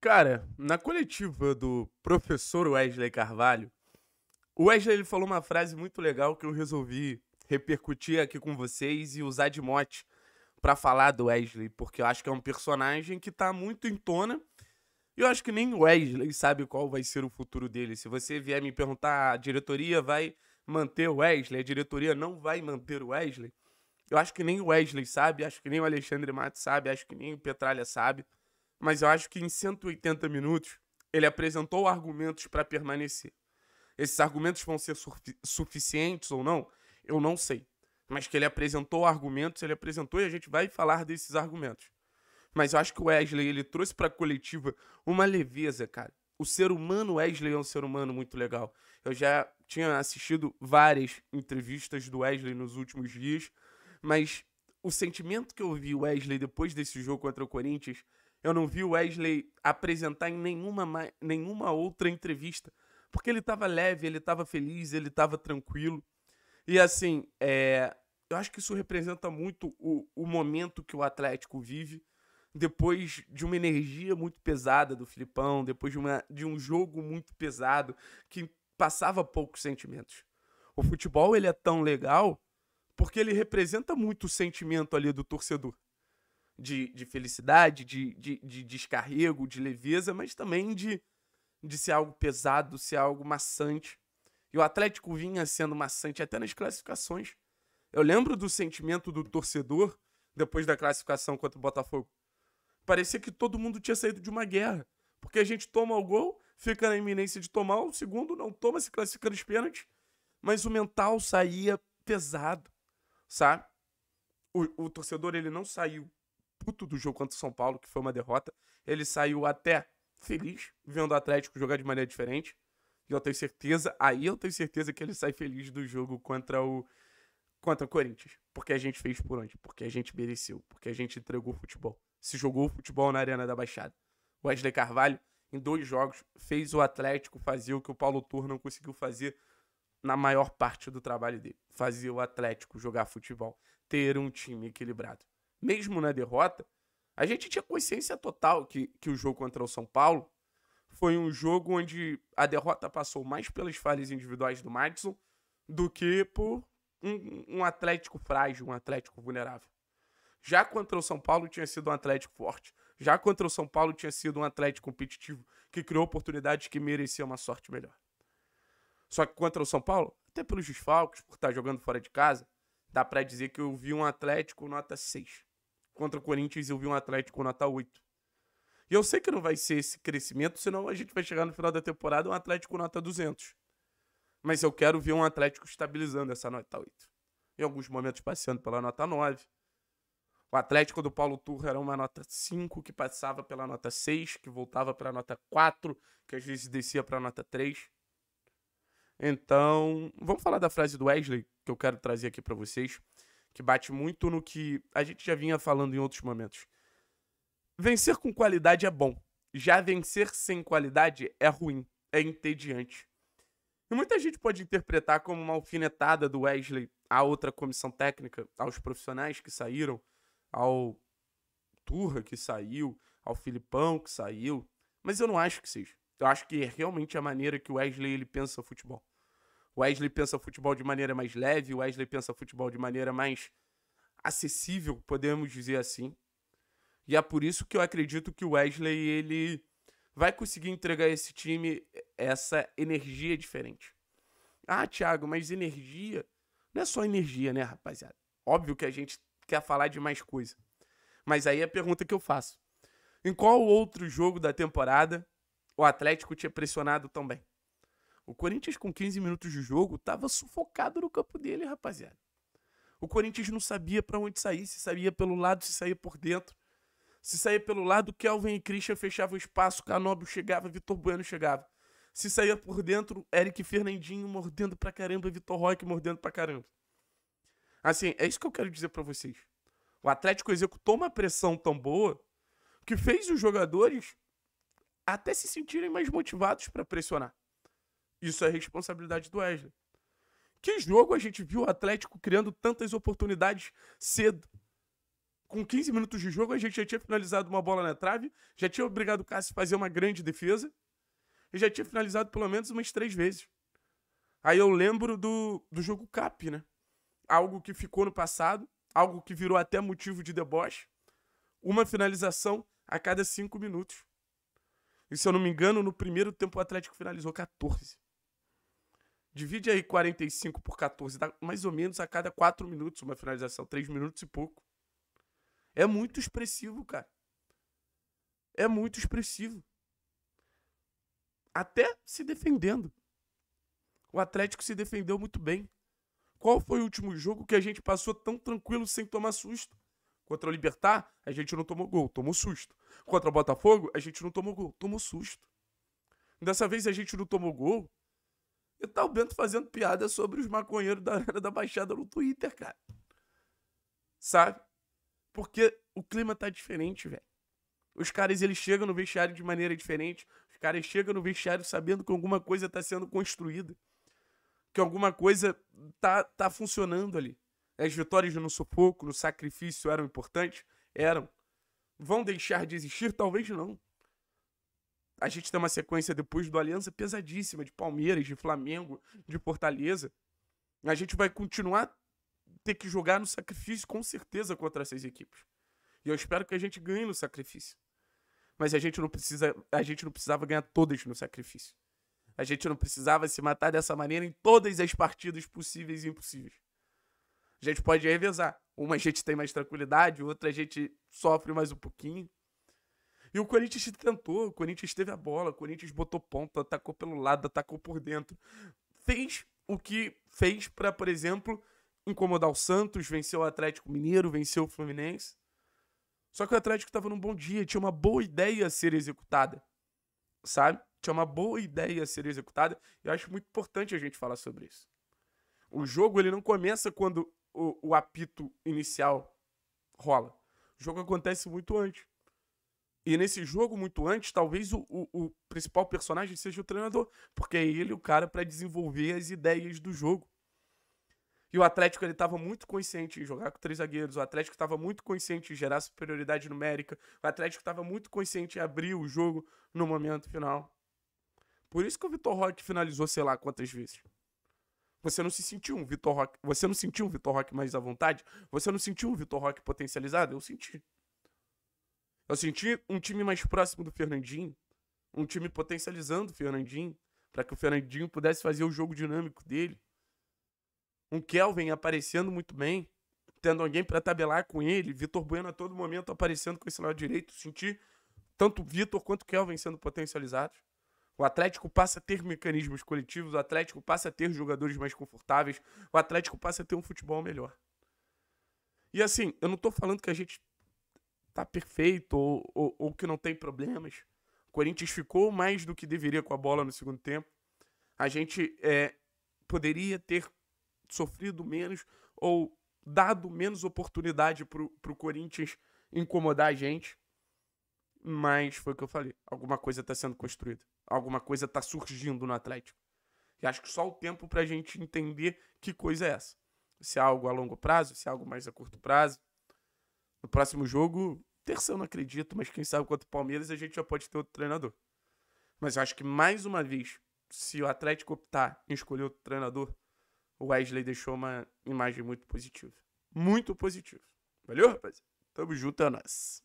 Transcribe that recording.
Cara, na coletiva do professor Wesley Carvalho, o Wesley ele falou uma frase muito legal que eu resolvi repercutir aqui com vocês e usar de mote para falar do Wesley, porque eu acho que é um personagem que tá muito em tona. E eu acho que nem Wesley sabe qual vai ser o futuro dele. Se você vier me perguntar, ah, a diretoria vai manter o Wesley, a diretoria não vai manter o Wesley. Eu acho que nem o Wesley sabe, acho que nem o Alexandre Matos sabe, acho que nem o Petralha sabe mas eu acho que em 180 minutos ele apresentou argumentos para permanecer. Esses argumentos vão ser suficientes ou não, eu não sei. Mas que ele apresentou argumentos, ele apresentou e a gente vai falar desses argumentos. Mas eu acho que o Wesley, ele trouxe para a coletiva uma leveza, cara. O ser humano Wesley é um ser humano muito legal. Eu já tinha assistido várias entrevistas do Wesley nos últimos dias, mas o sentimento que eu vi o Wesley depois desse jogo contra o Corinthians eu não vi o Wesley apresentar em nenhuma, nenhuma outra entrevista. Porque ele estava leve, ele estava feliz, ele estava tranquilo. E assim, é, eu acho que isso representa muito o, o momento que o Atlético vive depois de uma energia muito pesada do Filipão, depois de, uma, de um jogo muito pesado, que passava poucos sentimentos. O futebol ele é tão legal porque ele representa muito o sentimento ali do torcedor de, de felicidade, de, de, de descarrego, de leveza, mas também de, de ser algo pesado, ser algo maçante. E o Atlético vinha sendo maçante até nas classificações. Eu lembro do sentimento do torcedor depois da classificação contra o Botafogo. Parecia que todo mundo tinha saído de uma guerra. Porque a gente toma o gol, fica na iminência de tomar o segundo, não toma, se classifica nos pênaltis. Mas o mental saía pesado, sabe? O, o torcedor ele não saiu puto do jogo contra o São Paulo, que foi uma derrota. Ele saiu até feliz, vendo o Atlético jogar de maneira diferente. E eu tenho certeza, aí eu tenho certeza que ele sai feliz do jogo contra o contra o Corinthians. Porque a gente fez por onde? Porque a gente mereceu, porque a gente entregou futebol. Se jogou futebol na Arena da Baixada. Wesley Carvalho, em dois jogos, fez o Atlético fazer o que o Paulo Tur não conseguiu fazer na maior parte do trabalho dele. Fazer o Atlético jogar futebol, ter um time equilibrado mesmo na derrota, a gente tinha consciência total que, que o jogo contra o São Paulo foi um jogo onde a derrota passou mais pelas falhas individuais do Madison do que por um, um Atlético frágil, um Atlético vulnerável. Já contra o São Paulo tinha sido um Atlético forte. Já contra o São Paulo tinha sido um Atlético competitivo que criou oportunidades que merecia uma sorte melhor. Só que contra o São Paulo, até pelos desfalques, por estar jogando fora de casa, dá para dizer que eu vi um Atlético nota 6 contra o Corinthians eu vi um Atlético Nota 8. E eu sei que não vai ser esse crescimento, senão a gente vai chegar no final da temporada um Atlético Nota 200. Mas eu quero ver um Atlético estabilizando essa Nota 8. Em alguns momentos passeando pela Nota 9. O Atlético do Paulo Turra era uma nota 5 que passava pela nota 6, que voltava para a nota 4, que às vezes descia para a nota 3. Então, vamos falar da frase do Wesley que eu quero trazer aqui para vocês que bate muito no que a gente já vinha falando em outros momentos. Vencer com qualidade é bom. Já vencer sem qualidade é ruim, é entediante. E muita gente pode interpretar como uma alfinetada do Wesley à outra comissão técnica, aos profissionais que saíram, ao Turra que saiu, ao Filipão que saiu. Mas eu não acho que seja. Eu acho que é realmente é a maneira que o Wesley ele pensa futebol. O Wesley pensa futebol de maneira mais leve, o Wesley pensa futebol de maneira mais acessível, podemos dizer assim. E é por isso que eu acredito que o Wesley ele vai conseguir entregar esse time essa energia diferente. Ah, Thiago, mas energia não é só energia, né, rapaziada? Óbvio que a gente quer falar de mais coisa. Mas aí é a pergunta que eu faço. Em qual outro jogo da temporada o Atlético tinha pressionado tão bem? O Corinthians, com 15 minutos de jogo, estava sufocado no campo dele, rapaziada. O Corinthians não sabia para onde sair, se saía pelo lado, se saía por dentro. Se saía pelo lado, Kelvin e Christian fechavam o espaço, Canóbio chegava, Vitor Bueno chegava. Se saía por dentro, Eric Fernandinho mordendo pra caramba, Vitor Roque mordendo pra caramba. Assim, é isso que eu quero dizer para vocês. O Atlético executou uma pressão tão boa que fez os jogadores até se sentirem mais motivados para pressionar. Isso é responsabilidade do Wesley. Que jogo a gente viu o Atlético criando tantas oportunidades cedo? Com 15 minutos de jogo, a gente já tinha finalizado uma bola na trave, já tinha obrigado o Cássio a fazer uma grande defesa, e já tinha finalizado pelo menos umas três vezes. Aí eu lembro do, do jogo CAP, né? Algo que ficou no passado, algo que virou até motivo de deboche. Uma finalização a cada cinco minutos. E se eu não me engano, no primeiro tempo o Atlético finalizou 14. Divide aí 45 por 14, dá mais ou menos a cada 4 minutos uma finalização, 3 minutos e pouco. É muito expressivo, cara. É muito expressivo. Até se defendendo. O Atlético se defendeu muito bem. Qual foi o último jogo que a gente passou tão tranquilo sem tomar susto? Contra o Libertar, a gente não tomou gol, tomou susto. Contra o Botafogo, a gente não tomou gol, tomou susto. Dessa vez a gente não tomou gol e tá o Bento fazendo piada sobre os maconheiros da Arena da Baixada no Twitter, cara. Sabe? Porque o clima tá diferente, velho. Os caras, eles chegam no vestiário de maneira diferente. Os caras chegam no vestiário sabendo que alguma coisa tá sendo construída. Que alguma coisa tá, tá funcionando ali. As vitórias no sufoco, no sacrifício eram importantes? Eram. Vão deixar de existir? Talvez não a gente tem uma sequência depois do Aliança pesadíssima de Palmeiras, de Flamengo, de Fortaleza. A gente vai continuar ter que jogar no sacrifício com certeza contra essas equipes. E eu espero que a gente ganhe no sacrifício. Mas a gente não precisa, a gente não precisava ganhar todas no sacrifício. A gente não precisava se matar dessa maneira em todas as partidas possíveis e impossíveis. A gente pode revezar. Uma a gente tem mais tranquilidade, outra a gente sofre mais um pouquinho. E o Corinthians tentou, o Corinthians teve a bola, o Corinthians botou ponta, atacou pelo lado, atacou por dentro. Fez o que fez para, por exemplo, incomodar o Santos, venceu o Atlético Mineiro, venceu o Fluminense. Só que o Atlético estava num bom dia, tinha uma boa ideia a ser executada. Sabe? Tinha uma boa ideia a ser executada. E eu acho muito importante a gente falar sobre isso. O jogo ele não começa quando o, o apito inicial rola. O jogo acontece muito antes. E nesse jogo, muito antes, talvez o, o, o principal personagem seja o treinador, porque é ele o cara para desenvolver as ideias do jogo. E o Atlético ele estava muito consciente em jogar com três zagueiros, o Atlético estava muito consciente em gerar superioridade numérica, o Atlético estava muito consciente em abrir o jogo no momento final. Por isso que o Vitor Roque finalizou sei lá quantas vezes. Você não se sentiu um Vitor Roque, você não sentiu um Vitor Roque mais à vontade? Você não sentiu um Vitor Roque potencializado? Eu senti. Eu assim, senti um time mais próximo do Fernandinho, um time potencializando o Fernandinho, para que o Fernandinho pudesse fazer o jogo dinâmico dele. Um Kelvin aparecendo muito bem, tendo alguém para tabelar com ele, Vitor Bueno a todo momento aparecendo com esse lado direito. Senti tanto Vitor quanto Kelvin sendo potencializados. O Atlético passa a ter mecanismos coletivos, o Atlético passa a ter jogadores mais confortáveis, o Atlético passa a ter um futebol melhor. E assim, eu não tô falando que a gente tá perfeito ou, ou, ou que não tem problemas. O Corinthians ficou mais do que deveria com a bola no segundo tempo. A gente é, poderia ter sofrido menos ou dado menos oportunidade para o Corinthians incomodar a gente. Mas foi o que eu falei. Alguma coisa está sendo construída. Alguma coisa está surgindo no Atlético. E acho que só o tempo para a gente entender que coisa é essa. Se é algo a longo prazo, se é algo mais a curto prazo próximo jogo, terça eu não acredito, mas quem sabe contra o Palmeiras a gente já pode ter outro treinador. Mas eu acho que mais uma vez, se o Atlético optar em escolher outro treinador, o Wesley deixou uma imagem muito positiva. Muito positiva. Valeu, rapaziada? Tamo junto, é nós.